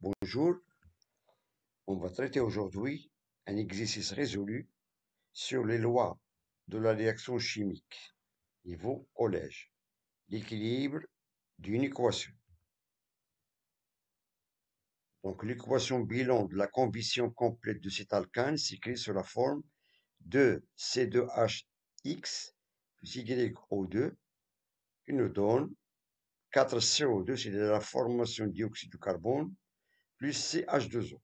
bonjour. On va traiter aujourd'hui un exercice résolu sur les lois de la réaction chimique, niveau collège, l'équilibre d'une équation. Donc l'équation bilan de la combustion complète de cet alcane s'écrit sous la forme de C2HX plus YO2 qui nous donne 4 CO2, c'est la formation de dioxyde de carbone, plus CH2O.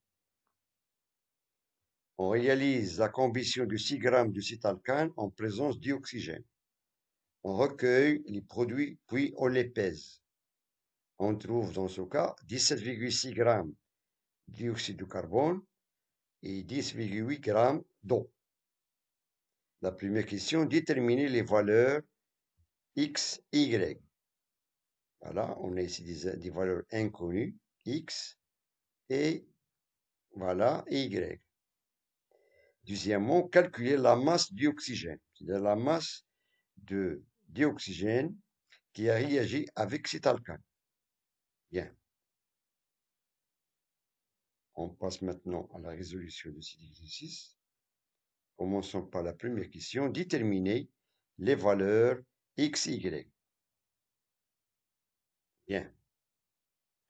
On réalise la combustion de 6 g de cytalcane en présence d'oxygène. On recueille les produits, puis on les pèse. On trouve dans ce cas 17,6 g dioxyde de carbone et 10,8 g d'eau. La première question, déterminer les valeurs X, Y. Voilà, on a ici des, valeurs inconnues, x et voilà, y. Deuxièmement, calculer la masse d'oxygène, c'est-à-dire la masse de dioxygène qui a réagi avec cet alcane. Bien. On passe maintenant à la résolution de cet exercice. Commençons par la première question, déterminer les valeurs x, y. Bien.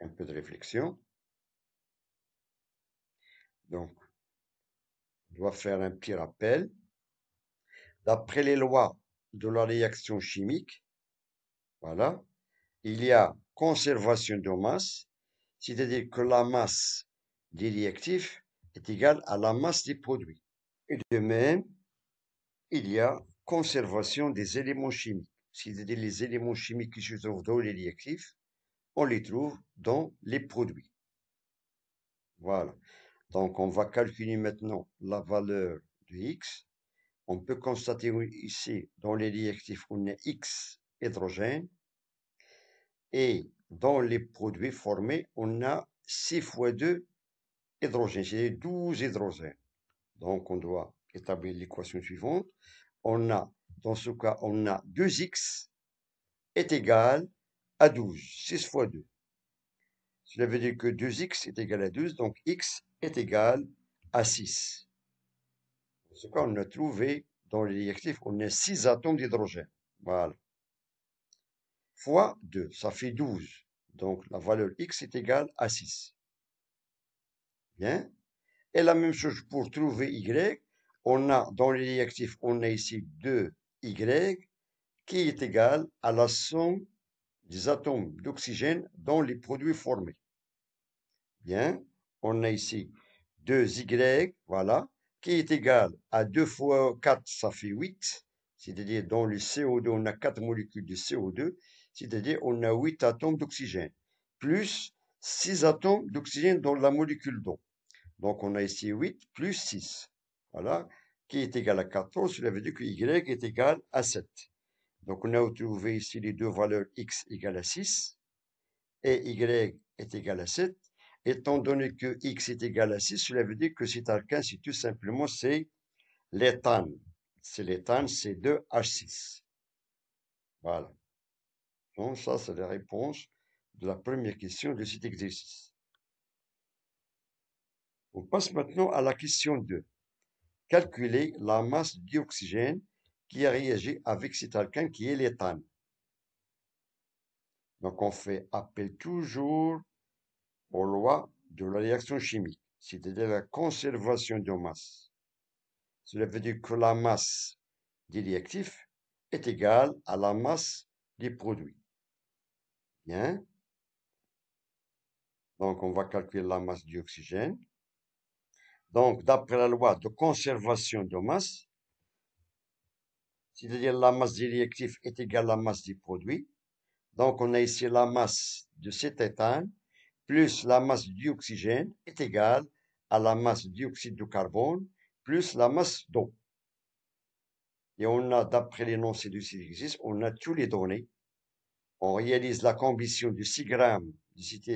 Un peu de réflexion. Donc, on doit faire un petit rappel. D'après les lois de la réaction chimique, voilà, il y a conservation de masse, c'est-à-dire que la masse des réactifs est égale à la masse des produits. Et de même, il y a conservation des éléments chimiques, c'est-à-dire les éléments chimiques qui se trouvent dans les réactifs on les trouve dans les produits. Voilà. Donc, on va calculer maintenant la valeur de x. On peut constater ici, dans les réactifs, on a x hydrogène. Et dans les produits formés, on a 6 fois 2 hydrogène, c'est-à-dire 12 hydrogènes. Donc, on doit établir l'équation suivante. On a, dans ce cas, on a 2x est égal à 12, 6 fois 2. Cela veut dire que 2x est égal à 12, donc x est égal à 6. C'est ce a trouvé dans les réactifs, on a 6 atomes d'hydrogène. Voilà. Fois 2, ça fait 12. Donc la valeur x est égale à 6. Bien. Et la même chose pour trouver y. On a dans les réactifs, on a ici 2y qui est égal à la somme des atomes d'oxygène dans les produits formés. Bien, on a ici 2y, voilà, qui est égal à 2 fois 4, ça fait 8, c'est-à-dire dans le CO2, on a 4 molécules de CO2, c'est-à-dire on a 8 atomes d'oxygène, plus 6 atomes d'oxygène dans la molécule d'eau. Donc on a ici 8 plus 6, voilà, qui est égal à 14, cela veut dire que Y est égal à 7. Donc on a trouvé ici les deux valeurs x égale à 6 et y est égal à 7. Étant donné que x est égal à 6, cela veut dire que cet arcane, c'est tout simplement c'est l'éthane. C'est l'éthane, c'est 2H6. Voilà. Donc ça, c'est la réponse de la première question de cet exercice. On passe maintenant à la question 2. Calculer la masse d'oxygène qui a réagi avec cet alcane qui est l'éthane. Donc on fait appel toujours aux lois de la réaction chimique, c'est-à-dire la conservation de masse. Cela veut dire que la masse des réactifs est égale à la masse des produits. Bien. Donc on va calculer la masse d'oxygène. Donc d'après la loi de conservation de masse, c'est-à-dire la masse du réactif est égale à la masse du produit. Donc, on a ici la masse de cet éthane plus la masse d'oxygène est égale à la masse dioxyde de carbone plus la masse d'eau. Et on a, d'après l'énoncé du CIGIS, on a tous les données. On réalise la combustion de 6 grammes de, cet,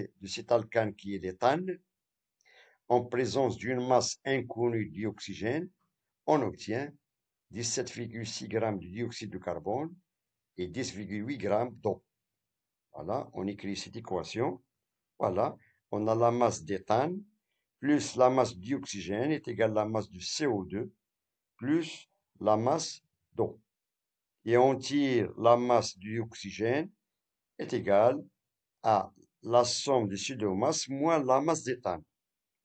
de alcane qui est l'éthane en présence d'une masse inconnue d'oxygène. On obtient 17,6 g de dioxyde de carbone et 10,8 g d'eau. Voilà, on écrit cette équation. Voilà, on a la masse d'éthane plus la masse d'oxygène est égale à la masse du CO2 plus la masse d'eau. Et on tire la masse d'oxygène est égale à la somme de deux masses moins la masse d'éthane.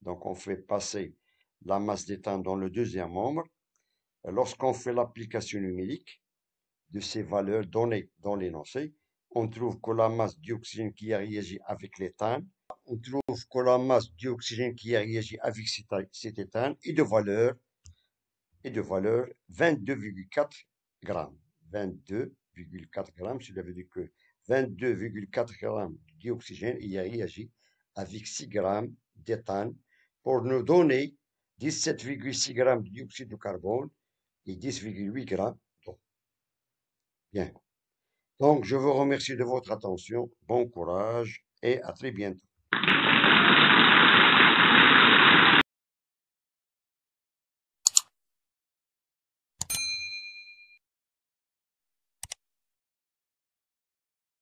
Donc on fait passer la masse d'éthane dans le deuxième membre lorsqu'on fait l'application numérique de ces valeurs données dans l'énoncé, on trouve que la masse d'oxygène qui a réagi avec l'éthane, on trouve que la masse d'oxygène qui a réagi avec cet éthane est de valeur, de valeur 22,4 grammes. 22,4 grammes, cela veut dire que 22,4 grammes d'oxygène dioxygène a réagi avec 6 grammes d'éthane pour nous donner 17,6 grammes de dioxyde de carbone et 10,8 grammes Bien. Donc, je vous remercie de votre attention, bon courage et à très bientôt.